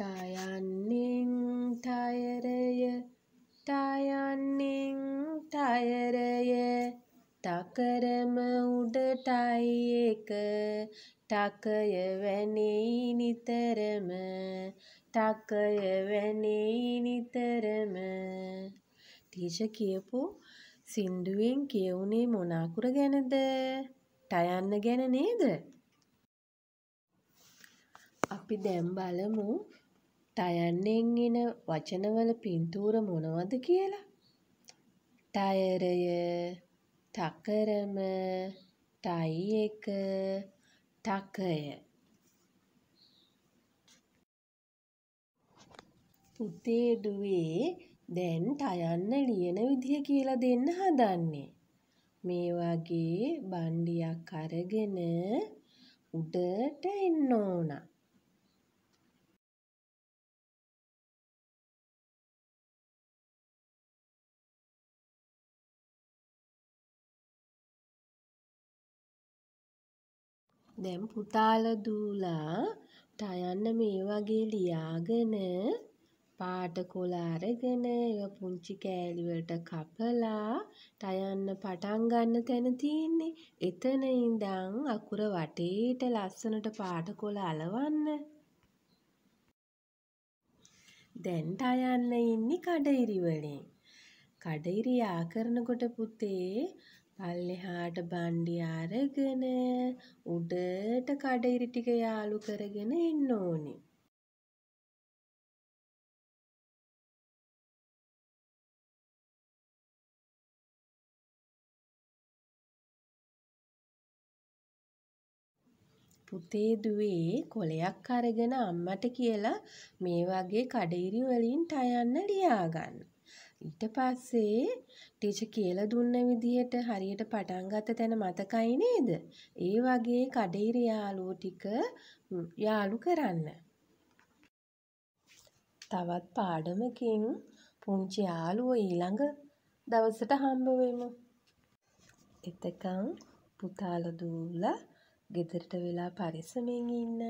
ටයන්නිං ටයරය ටයන්නිං ටයරය ටකරම උඩටයි එක ටකය වැනේ නිතරම ටකය වැනේ නිතරම ටීෂ කියපු සින්දුවෙන් කියවුනේ මොනාකුර ගැනද ටයන්න ගැන නේද අපි දැම් බලමු ටයර්නෙන් එන වචනවල පින්තූර මොනවද කියලා. ටයරය ටකරම ටයි එක ටකය. පුතේඩුවේ දැන් ටයන්න ලියන විදිහ කියලා දෙන්න හදන්නේ. මේ වගේ බණ්ඩියක් අරගෙන උඩට එන්න ඕනා. දැන් පුතාල දූලාට අයන්න මේ වගේ ලියාගෙන පාට කොළ අරගෙන ඒවා පුංචි කෑලි වලට කපලා තයන්න පටන් ගන්න තැන තියෙන්නේ. එතන ඉඳන් අකුර වටේට ලස්සනට පාට කොළ అలවන්න. දැන් තයන්න ඉන්නේ කඩිරි වලින්. කඩිරි ආකරනකොට පුතේ පල්ලෙහාට බණ්ඩි අරගෙන උඩට කඩිරි ටික යාලු කරගෙන එන්න ඕනේ. පුතේ දුවේ කොලයක් අරගෙන අම්මට කියලා මේ වගේ කඩිරි වලින් ටයන්න ලියාගන්න. ඊට පස්සේ ටීචර් කියලා දුන්න විදිහට හරියට පටන් ගත්ත තැන මතකයි නේද? ඒ වගේ කඩේර යාළුවෝ ටික යාළු කරන්න. තවත් පාඩමකින් පුංචි යාළුවෝ ඊළඟ දවසට හම්බ වෙමු. එතකන් පුතාලා දූලා ගෙදරට වෙලා පරිස්සමෙන් ඉන්න.